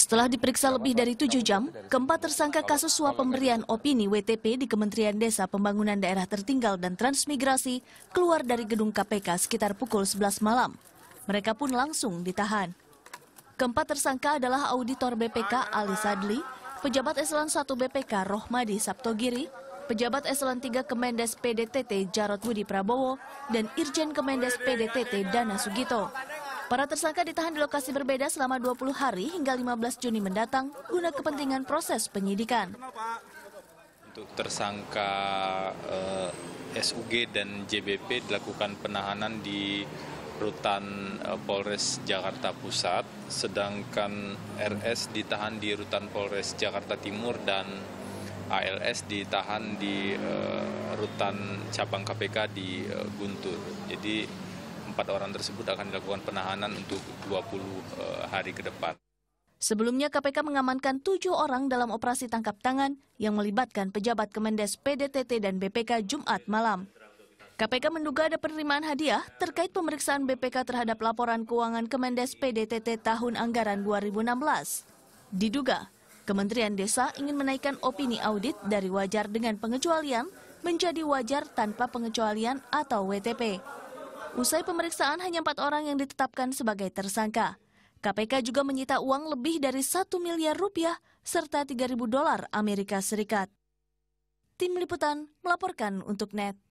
Setelah diperiksa lebih dari tujuh jam, keempat tersangka kasus suap pemberian opini WTP di Kementerian Desa Pembangunan Daerah Tertinggal dan Transmigrasi keluar dari gedung KPK sekitar pukul 11 malam. Mereka pun langsung ditahan. Keempat tersangka adalah auditor BPK Ali Sadli, pejabat eselon 1 BPK Rohmadi Sabtogiri, pejabat eselon 3 Kemendes PDTT Jarot Budi Prabowo, dan Irjen Kemendes PDTT Dana Sugito. Para tersangka ditahan di lokasi berbeda selama 20 hari hingga 15 Juni mendatang guna kepentingan proses penyidikan. Untuk tersangka eh, SUG dan JBP dilakukan penahanan di rutan eh, Polres Jakarta Pusat, sedangkan RS ditahan di rutan Polres Jakarta Timur dan ALS ditahan di eh, rutan cabang KPK di eh, Guntur. Jadi Empat orang tersebut akan dilakukan penahanan untuk 20 eh, hari ke depan. Sebelumnya KPK mengamankan tujuh orang dalam operasi tangkap tangan yang melibatkan pejabat Kemendes PDTT dan BPK Jumat malam. KPK menduga ada penerimaan hadiah terkait pemeriksaan BPK terhadap laporan keuangan Kemendes PDTT tahun anggaran 2016. Diduga, Kementerian Desa ingin menaikkan opini audit dari wajar dengan pengecualian menjadi wajar tanpa pengecualian atau WTP. Usai pemeriksaan, hanya empat orang yang ditetapkan sebagai tersangka. KPK juga menyita uang lebih dari satu miliar rupiah serta 3.000 dolar Amerika Serikat. Tim Liputan melaporkan untuk NET.